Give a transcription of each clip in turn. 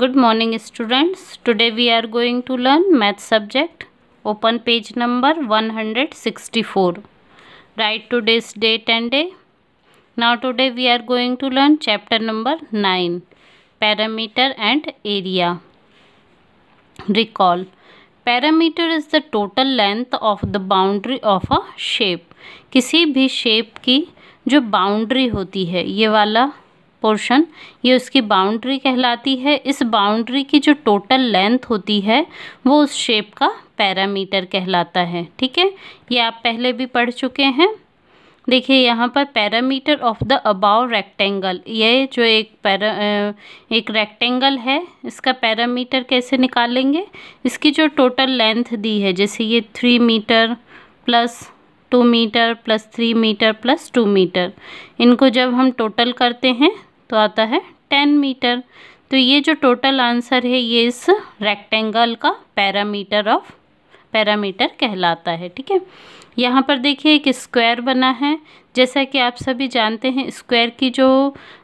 Good morning students today we are going to learn math subject open page number one hundred sixty four right today's date and day now today we are going to learn chapter number nine perimeter and area recall perimeter is the total length of the boundary of a shape किसी भी shape की जो boundary होती है ये वाला portion ये उसकी बाउंड्री कहलाती है इस बाउंड्री की जो टोटल लेंथ होती है वो उस शेप का पैरामीटर कहलाता है ठीक है ये आप पहले भी पढ़ चुके हैं देखिए यहाँ पर perimeter of the above rectangle ये जो एक पैरा एक रेक्टेंगल है इसका पैरामीटर कैसे निकालेंगे इसकी जो टोटल लेंथ दी है जैसे ये three metre plus two metre plus three metre plus two metre इनको जब हम टोटल करते हैं तो आता है टेन मीटर तो ये जो टोटल आंसर है ये इस रेक्टेंगल का पैरामीटर ऑफ पैरामीटर कहलाता है ठीक है यहाँ पर देखिए एक स्क्वायर बना है जैसा कि आप सभी जानते हैं स्क्वायर की जो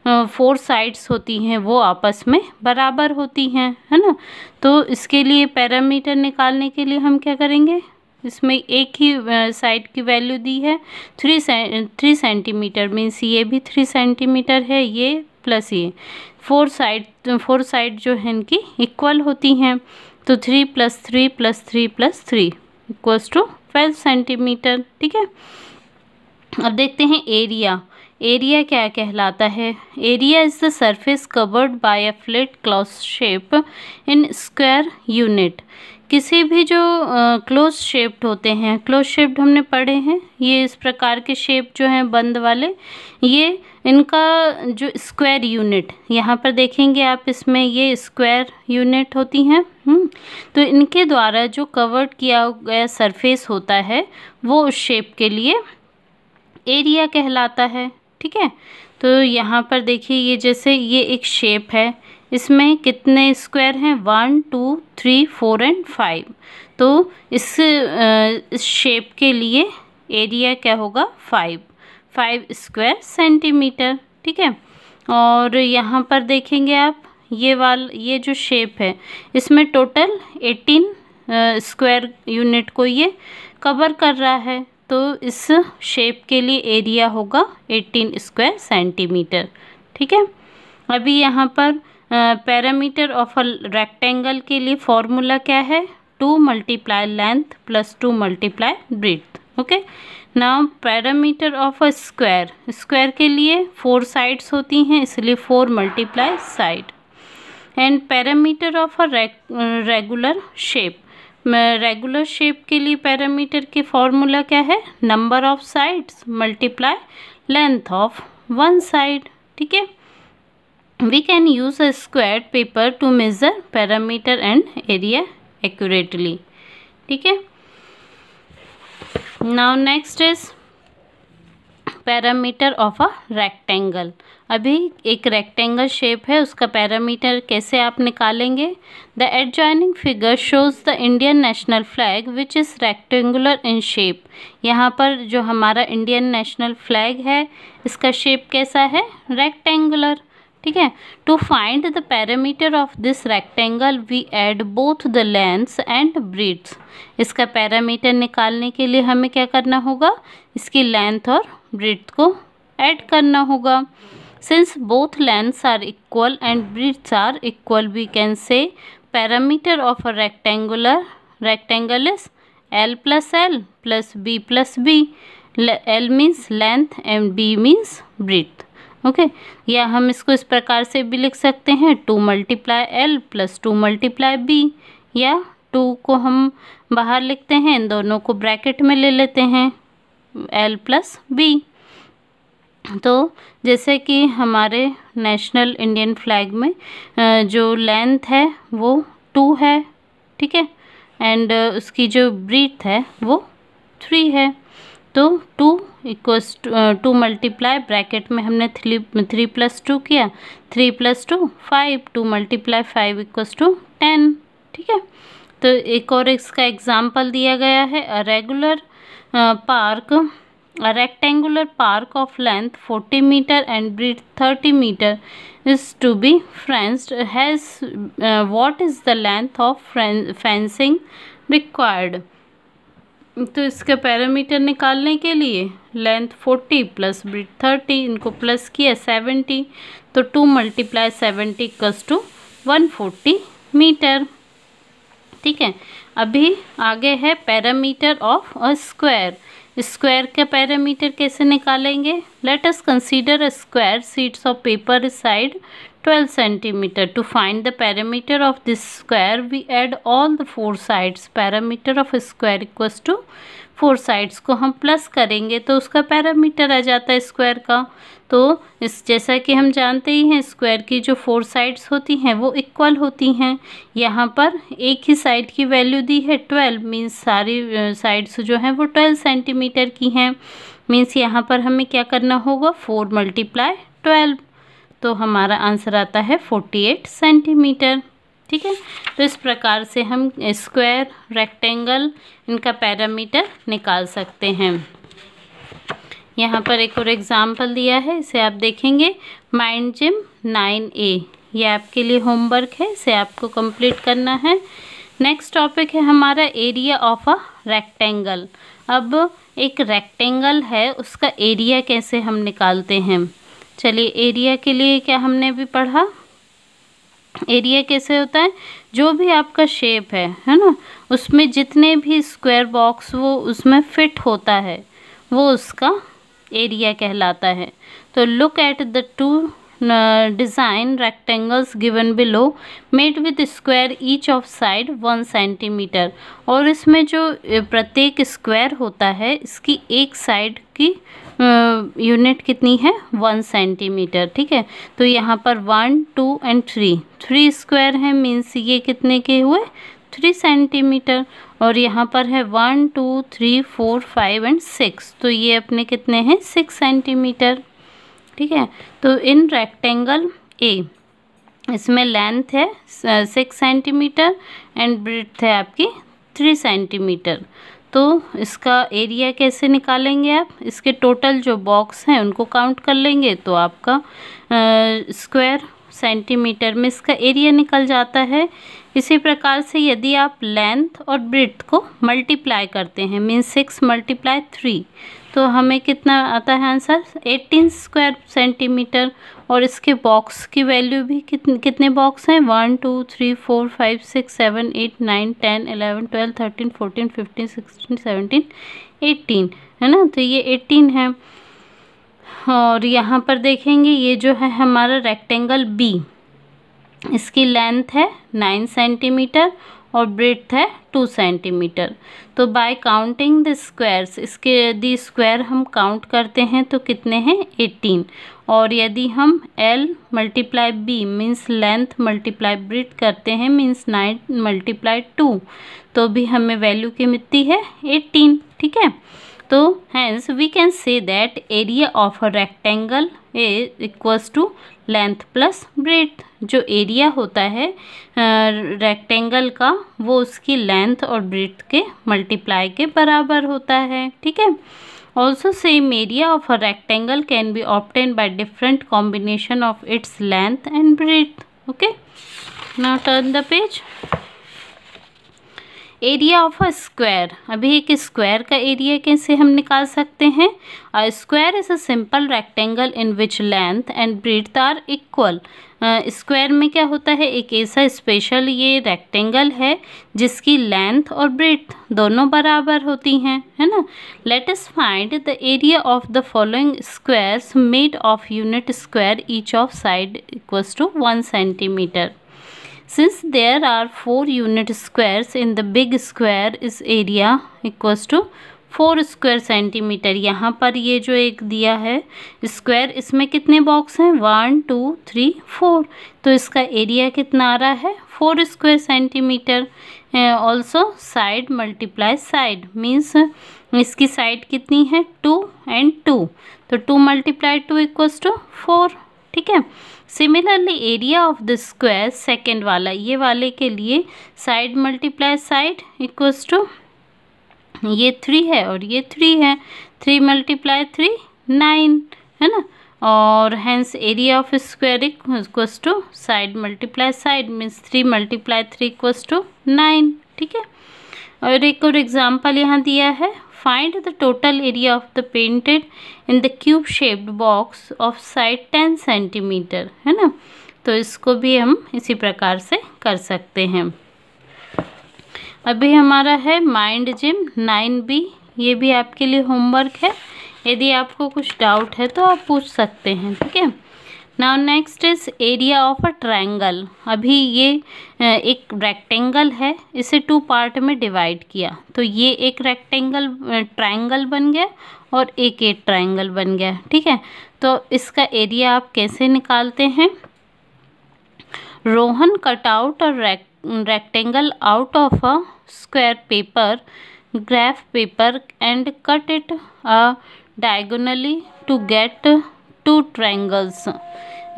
फोर साइड्स होती हैं वो आपस में बराबर होती हैं है ना तो इसके लिए पैरामीटर निकालने के लिए हम क्या करेंगे इसमें एक ही साइड की वैल्यू दी है थ्री थ्री सेंटीमीटर मीन्स ये भी थ्री सेंटीमीटर है ये प्लस ये फोर साइड फोर साइड जो है इनकी इक्वल होती हैं तो three plus three plus three plus three equals to twelve centimetre ठीक है अब देखते हैं एरिया एरिया क्या कहलाता है area is the surface covered by a flat closed shape in square unit किसी भी जो क्लोज uh, शेप्ड होते हैं क्लोज शेप्ड हमने पढ़े हैं ये इस प्रकार के शेप जो हैं बंद वाले ये इनका जो स्क्वायर यूनिट यहाँ पर देखेंगे आप इसमें ये स्क्वायर यूनिट होती हैं हम्म, तो इनके द्वारा जो कवर्ड किया गया सरफेस होता है वो उस शेप के लिए एरिया कहलाता है ठीक है तो यहाँ पर देखिए ये जैसे ये एक शेप है इसमें कितने स्क्वायर हैं one two three four and five तो इस, इस शेप के लिए एरिया क्या होगा फाइव फाइव स्क्वायर सेंटीमीटर ठीक है और यहाँ पर देखेंगे आप ये वाल ये जो शेप है इसमें टोटल एटीन स्क्वायर यूनिट को ये कवर कर रहा है तो इस शेप के लिए एरिया होगा एटीन स्क्वायर सेंटीमीटर ठीक है अभी यहाँ पर पैरामीटर ऑफ अ रेक्टेंगल के लिए फॉर्मूला क्या है two multiply length plus two multiply breadth okay now perimeter of a square square के लिए फोर साइड्स होती हैं इसलिए four multiply side and perimeter of a regular shape regular shape के लिए पैरामीटर के फॉर्मूला क्या है number of sides multiply length of one side ठीक है we can use a square paper to measure perimeter and area accurately ठीक है now next is parameter of a rectangle अभी एक रेक्टेंगल शेप है उसका पैरामीटर कैसे आप निकालेंगे the adjoining figure shows the Indian national flag which is rectangular in shape यहाँ पर जो हमारा इंडियन नेशनल फ्लैग है इसका शेप कैसा है रेक्टेंगुलर ठीक है to find the perimeter of this rectangle we add both the length and breadths इसका पैरामीटर निकालने के लिए हमें क्या करना होगा इसकी लेंथ और ब्रिथ को एड करना होगा since both lengths are equal and breadths are equal we can say perimeter of a rectangular rectangle is L plus L plus B plus B L means length and B means breadth okay या हम इसको इस प्रकार से भी लिख सकते हैं two multiply L plus two multiply B या टू को हम बाहर लिखते हैं इन दोनों को ब्रैकेट में ले लेते हैं एल प्लस बी तो जैसे कि हमारे नेशनल इंडियन फ्लैग में जो लेंथ है वो टू है ठीक है एंड उसकी जो ब्रीथ है वो थ्री है तो two equal to multiply bracket में हमने थ्री थ्री प्लस टू किया three plus two five two multiply five equal to ten ठीक है तो एक और इसका एग्जाम्पल दिया गया है regular park rectangular park of length forty metre and breadth thirty metre is to be fenced has what is the length of fencing required तो इसका पैरामीटर निकालने के लिए length forty plus breadth thirty इनको plus किया seventy तो two multiply seventy कस to one forty metre ठीक है अभी आगे है perimeter of a square square का पैरामीटर कैसे निकालेंगे let us consider a square sheets of paper side 12 centimeter. To find the perimeter of this square, we add all the four sides. Perimeter of square equals to four sides को हम plus करेंगे तो उसका parameter आ जाता है square का तो इस जैसा कि हम जानते ही हैं स्क्वायर की जो फोर साइड्स होती हैं वो इक्वल होती हैं यहाँ पर एक ही साइड की वैल्यू दी है ट्वेल्व मीन्स सारी साइड्स जो हैं वो ट्वेल्व सेंटीमीटर की हैं मीन्स यहाँ पर हमें क्या करना होगा फोर मल्टीप्लाई ट्वेल्व तो हमारा आंसर आता है फोर्टी एट सेंटीमीटर ठीक है तो इस प्रकार से हम स्क्वायर रेक्टेंगल इनका पैरामीटर निकाल सकते हैं यहाँ पर एक और एग्ज़ाम्पल दिया है इसे आप देखेंगे माइंड जिम नाइन ए ये आपके लिए होमवर्क है इसे आपको कंप्लीट करना है नेक्स्ट टॉपिक है हमारा एरिया ऑफ अ रेक्टेंगल अब एक रेक्टेंगल है उसका एरिया कैसे हम निकालते हैं चलिए एरिया के लिए क्या हमने भी पढ़ा एरिया कैसे होता है जो भी आपका शेप है है ना उसमें जितने भी स्क्वायर बॉक्स वो उसमें फिट होता है वो उसका एरिया कहलाता है तो look at the two design design rectangles given below made with square each of side one centimetre और इसमें जो प्रत्येक स्क्वायर होता है इसकी एक साइड की यूनिट uh, कितनी है वन सेंटीमीटर ठीक है तो यहाँ पर one two and three three square है मीन्स ये कितने के हुए थ्री सेंटीमीटर और यहाँ पर है one two three four five and six तो ये अपने कितने हैं सिक्स सेंटीमीटर ठीक है तो इन रेक्टेंगल ए इसमें लेंथ है सिक्स सेंटीमीटर एंड ब्रिथ है आपकी थ्री सेंटीमीटर तो इसका एरिया कैसे निकालेंगे आप इसके टोटल जो बॉक्स हैं उनको काउंट कर लेंगे तो आपका स्क्वायर सेंटीमीटर में इसका एरिया निकल जाता है इसी प्रकार से यदि आप लेंथ और ब्रिथ को मल्टीप्लाई करते हैं मीन सिक्स मल्टीप्लाई थ्री तो हमें कितना आता है आंसर 18 स्क्वायर सेंटीमीटर और इसके बॉक्स की वैल्यू भी कितने कितने बॉक्स हैं one two three four five six seven eight nine ten eleven twelve thirteen fourteen fifteen sixteen seventeen eighteen है ना तो ये एटीन है और यहाँ पर देखेंगे ये जो है हमारा रेक्टेंगल बी इसकी लेंथ है नाइन सेंटीमीटर और ब्रेथ है टू सेंटीमीटर तो बाय काउंटिंग द स्क्वायर्स इसके यदि स्क्वायर हम काउंट करते हैं तो कितने हैं एटीन और यदि हम L multiply B means length multiply breadth करते हैं मीन्स नाइन मल्टीप्लाई टू तो भी हमें वैल्यू की मिलती है एटीन ठीक है तो hence we can say that area of a rectangle is equals to length plus breadth जो एरिया होता है रेक्टेंगल का वो उसकी लेंथ और ब्रेथ के मल्टीप्लाई के बराबर होता है ठीक है also same area of a rectangle can be obtained by different combination of its length and breadth okay now turn the page area of a square अभी एक स्क्वायर का एरिया कैसे हम निकाल सकते हैं square is a simple rectangle in which length and breadth are equal square में क्या होता है एक ऐसा स्पेशल ये रेक्टेंगल है जिसकी लेंथ और ब्रेथ दोनों बराबर होती हैं है ना let us find the area of the following squares made of unit square each of side equals to one centimetre since there are four unit squares in the big square is area equals to four square centimetre यहाँ पर ये जो एक दिया है square इसमें कितने box हैं वन टू थ्री फोर तो इसका एरिया कितना आ रहा है four square centimetre also side multiply side means इसकी साइड कितनी है टू एंड टू तो two multiply two equals to four ठीक है similarly area of the square second वाला ये वाले के लिए side multiply side equal to ये थ्री है और ये थ्री है थ्री मल्टीप्लाई थ्री नाइन है ना और hence area of square equal to side multiply side means three multiply three equal to nine ठीक है और एक और एग्जाम्पल यहाँ दिया है Find the total area of the painted in the cube shaped box of side 10 centimetre है ना तो इसको भी हम इसी प्रकार से कर सकते हैं अभी हमारा है माइंड जिम नाइन बी ये भी आपके लिए होमवर्क है यदि आपको कुछ डाउट है तो आप पूछ सकते हैं ठीक है now next is area of a triangle अभी ये एक रेक्टेंगल है इसे टू पार्ट में डिवाइड किया तो ये एक रेक्टेंगल ट्रायंगल बन गया और एक एक ट्रायंगल बन गया ठीक है तो इसका एरिया आप कैसे निकालते हैं रोहन कट आउट और rectangle out of a square paper graph paper and cut it diagonally to get two triangles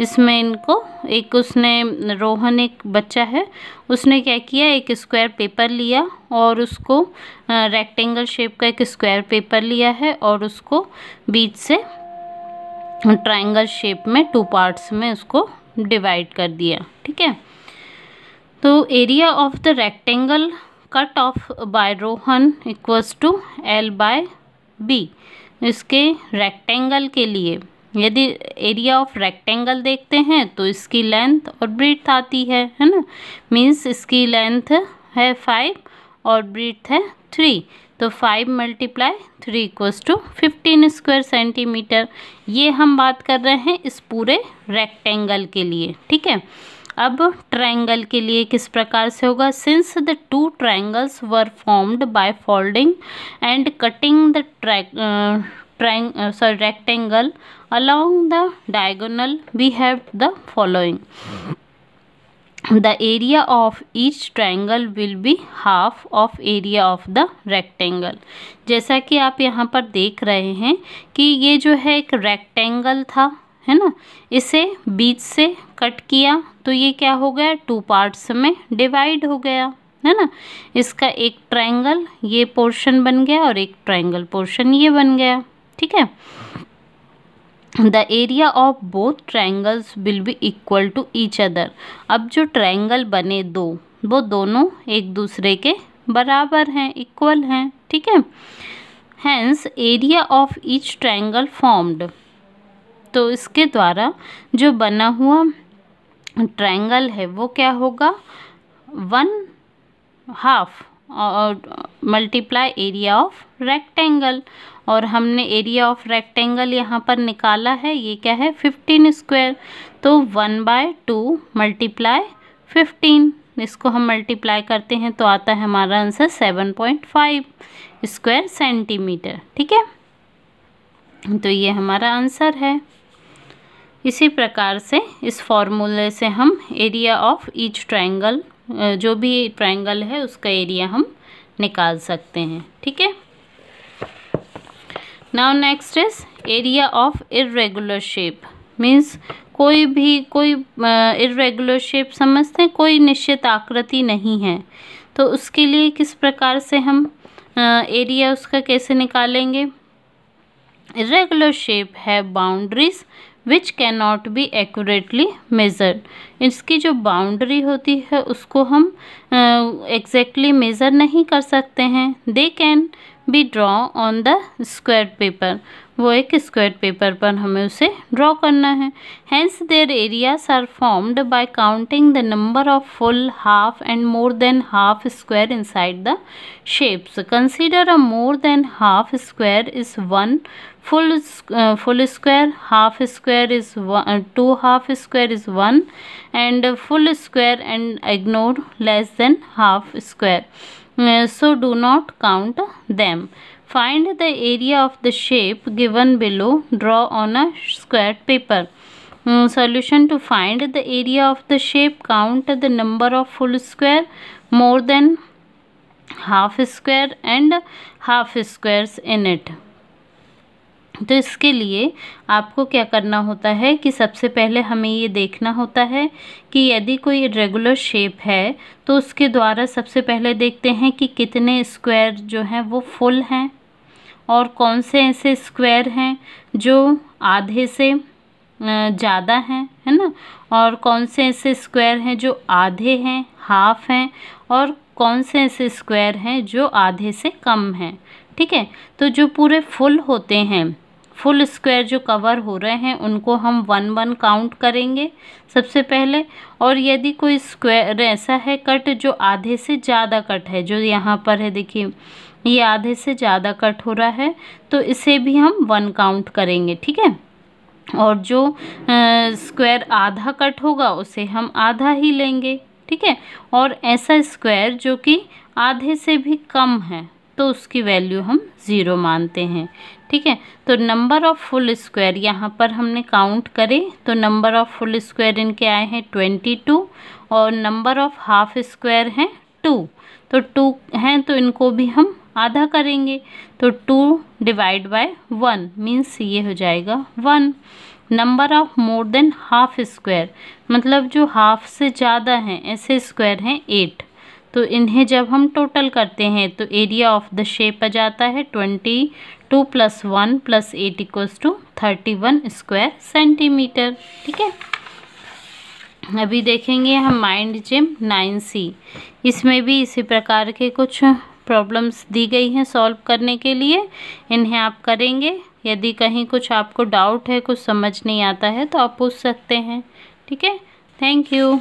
इसमें इनको एक उसने रोहन एक बच्चा है उसने क्या किया एक स्क्वायर पेपर लिया और उसको रेक्टेंगल शेप का एक स्क्वायर पेपर लिया है और उसको बीच से ट्रायंगल शेप में टू पार्ट्स में उसको डिवाइड कर दिया ठीक है तो area of the rectangle cut off by Rohan equals to L by B इसके रेक्टेंगल के लिए यदि एरिया ऑफ रेक्टेंगल देखते हैं तो इसकी लेंथ और ब्रिथ आती है है ना मीन्स इसकी लेंथ है फाइव और ब्रिथ है थ्री तो five multiply three equals to fifteen square centimetre ये हम बात कर रहे हैं इस पूरे रेक्टेंगल के लिए ठीक है अब ट्रायंगल के लिए किस प्रकार से होगा since the two triangles were formed by folding and cutting the track trang sorry rectangle along the diagonal we have the following the area of each triangle will be half of area of the rectangle जैसा कि आप यहाँ पर देख रहे हैं कि ये जो है एक रेक्टेंगल था है ना इसे बीच से कट किया तो ये क्या हो गया टू पार्ट्स में डिवाइड हो गया है ना इसका एक ट्रैंगल ये पोर्शन बन गया और एक ट्रैंगल पोर्शन ये बन गया ठीक है the area of both triangles will be equal to each other अब जो ट्राइंगल बने दो वो दोनों एक दूसरे के बराबर हैं इक्वल हैं ठीक है hence area of each triangle formed तो इसके द्वारा जो बना हुआ ट्राइंगल है वो क्या होगा वन हाफ और मल्टीप्लाई एरिया ऑफ रेक्टेंगल और हमने एरिया ऑफ रेक्टेंगल यहाँ पर निकाला है ये क्या है फिफ्टीन स्क्वायर तो one by two multiply fifteen इसको हम मल्टीप्लाई करते हैं तो आता है हमारा answer seven point five square centimetre ठीक है तो ये हमारा आंसर है इसी प्रकार से इस फॉर्मूले से हम एरिया ऑफ ईच ट्राइंगल जो भी ट्राइंगल है उसका एरिया हम निकाल सकते हैं ठीक है now next is area of irregular shape means कोई भी कोई इरेगुलर शेप समझते हैं कोई निश्चित आकृति नहीं है तो उसके लिए किस प्रकार से हम एरिया उसका कैसे निकालेंगे इरेगुलर शेप है boundaries which can not be accurately measure इसकी जो बाउंड्री होती है उसको हम एग्जैक्टली uh, मेज़र exactly नहीं कर सकते हैं they can be draw on the square paper वो एक स्क्वायर पेपर पर हमें उसे ड्रॉ करना है hence their areas are formed by counting the number of full half and more than half square inside the shapes consider a more than half square is one full full square half square is two half square is one and full square and ignore less than half square Uh, so do not count them. Find the area of the shape given below. Draw on a squared paper. Mm, solution to find the area of the shape. Count the number of full square more than half square and half squares in it. तो इसके लिए आपको क्या करना होता है कि सबसे पहले हमें ये देखना होता है कि यदि कोई रेगुलर शेप है तो उसके द्वारा सबसे पहले देखते हैं कि कितने स्क्वायर जो हैं वो फुल हैं और कौन से ऐसे स्क्वायर हैं जो आधे से ज़्यादा हैं है ना और कौन से ऐसे स्क्वायर हैं जो आधे हैं हाफ हैं और कौन से ऐसे स्क्वायर हैं जो आधे से कम हैं ठीक है तो जो पूरे फुल होते हैं फुल स्क्वायर जो कवर हो रहे हैं उनको हम वन वन काउंट करेंगे सबसे पहले और यदि कोई स्क्वायर ऐसा है कट जो आधे से ज़्यादा कट है जो यहाँ पर है देखिए ये आधे से ज़्यादा कट हो रहा है तो इसे भी हम वन काउंट करेंगे ठीक है और जो स्क्वायर आधा कट होगा उसे हम आधा ही लेंगे ठीक है और ऐसा स्क्वायर जो कि आधे से भी कम है तो उसकी वैल्यू हम ज़ीरो मानते हैं ठीक है तो नंबर ऑफ़ फुल स्क्वायर यहाँ पर हमने काउंट करे तो नंबर ऑफ़ फुल स्क्वायर इनके आए हैं ट्वेंटी टू और नंबर ऑफ़ हाफ स्क्वायर हैं टू तो टू हैं तो इनको भी हम आधा करेंगे तो two divide by one means ये हो जाएगा one number of more than half square मतलब जो हाफ से ज़्यादा हैं ऐसे स्क्वायर हैं एट तो इन्हें जब हम टोटल करते हैं तो एरिया ऑफ द शेप आ जाता है twenty two plus one plus eight equals to thirty one square centimetre ठीक है अभी देखेंगे हम माइंड जिम नाइन सी इसमें भी इसी प्रकार के कुछ प्रॉब्लम्स दी गई हैं सॉल्व करने के लिए इन्हें आप करेंगे यदि कहीं कुछ आपको डाउट है कुछ समझ नहीं आता है तो आप पूछ सकते हैं ठीक है थैंक यू